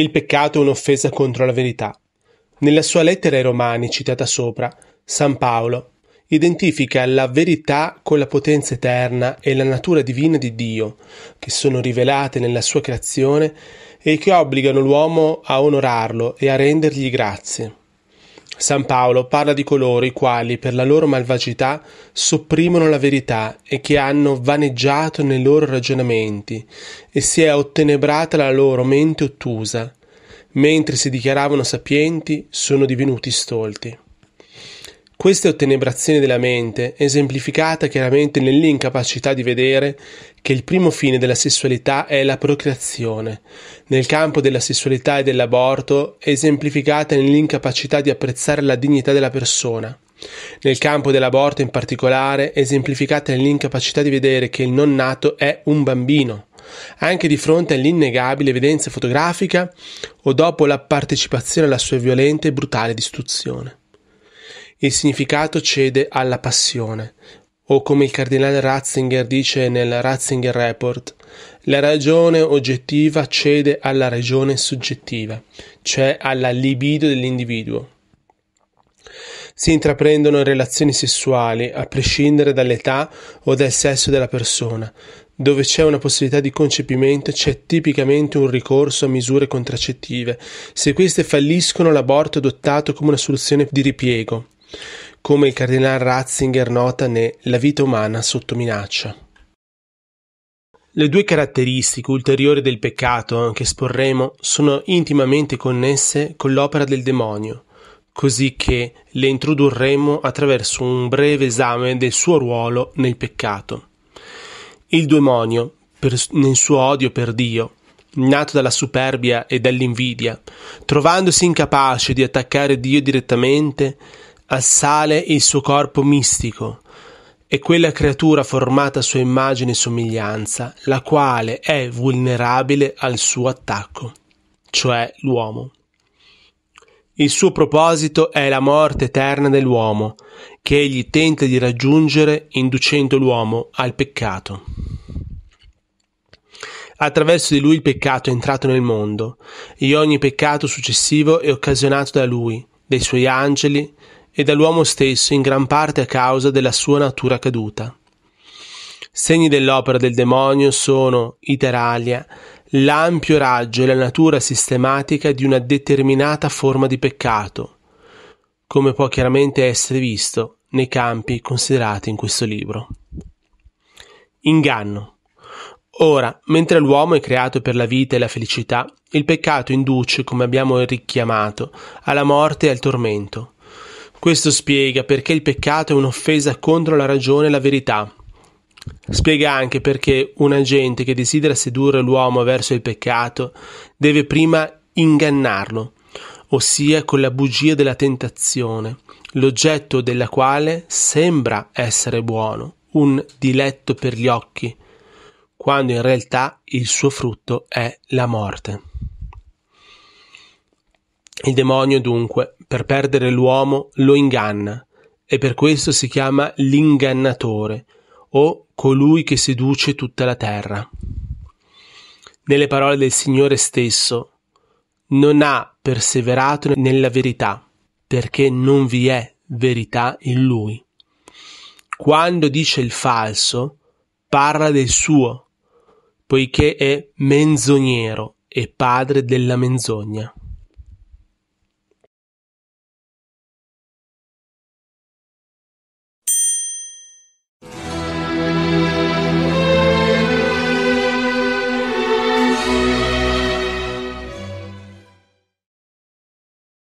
Il peccato è un'offesa contro la verità. Nella sua lettera ai Romani, citata sopra, San Paolo identifica la verità con la potenza eterna e la natura divina di Dio, che sono rivelate nella sua creazione e che obbligano l'uomo a onorarlo e a rendergli grazie. San Paolo parla di coloro i quali per la loro malvagità sopprimono la verità e che hanno vaneggiato nei loro ragionamenti e si è ottenebrata la loro mente ottusa. Mentre si dichiaravano sapienti, sono divenuti stolti. Questa ottenebrazione della mente esemplificata chiaramente nell'incapacità di vedere che il primo fine della sessualità è la procreazione. Nel campo della sessualità e dell'aborto esemplificata nell'incapacità di apprezzare la dignità della persona. Nel campo dell'aborto in particolare esemplificata nell'incapacità di vedere che il non nato è un bambino anche di fronte all'innegabile evidenza fotografica o dopo la partecipazione alla sua violenta e brutale distruzione. Il significato cede alla passione, o come il cardinale Ratzinger dice nel Ratzinger Report, la ragione oggettiva cede alla ragione soggettiva, cioè alla libido dell'individuo. Si intraprendono relazioni sessuali, a prescindere dall'età o dal sesso della persona. Dove c'è una possibilità di concepimento c'è tipicamente un ricorso a misure contraccettive. Se queste falliscono l'aborto è adottato come una soluzione di ripiego. Come il cardinal Ratzinger nota ne "La vita umana sotto minaccia". Le due caratteristiche ulteriori del peccato che esporremo sono intimamente connesse con l'opera del demonio, così che le introdurremo attraverso un breve esame del suo ruolo nel peccato. Il demonio, per, nel suo odio per Dio, nato dalla superbia e dall'invidia, trovandosi incapace di attaccare Dio direttamente, assale il suo corpo mistico, e quella creatura formata a sua immagine e somiglianza, la quale è vulnerabile al suo attacco, cioè l'uomo. Il suo proposito è la morte eterna dell'uomo, che egli tenta di raggiungere inducendo l'uomo al peccato. Attraverso di lui il peccato è entrato nel mondo, e ogni peccato successivo è occasionato da lui, dai suoi angeli, e dall'uomo stesso in gran parte a causa della sua natura caduta. Segni dell'opera del demonio sono, iteralia, l'ampio raggio e la natura sistematica di una determinata forma di peccato, come può chiaramente essere visto nei campi considerati in questo libro. Inganno. Ora, mentre l'uomo è creato per la vita e la felicità, il peccato induce, come abbiamo richiamato, alla morte e al tormento. Questo spiega perché il peccato è un'offesa contro la ragione e la verità. Spiega anche perché un agente che desidera sedurre l'uomo verso il peccato deve prima ingannarlo, ossia con la bugia della tentazione, l'oggetto della quale sembra essere buono, un diletto per gli occhi, quando in realtà il suo frutto è la morte. Il demonio dunque, per perdere l'uomo, lo inganna, e per questo si chiama l'ingannatore, o colui che seduce tutta la terra. Nelle parole del Signore stesso, non ha perseverato nella verità, perché non vi è verità in lui. Quando dice il falso, parla del suo, poiché è menzognero e padre della menzogna.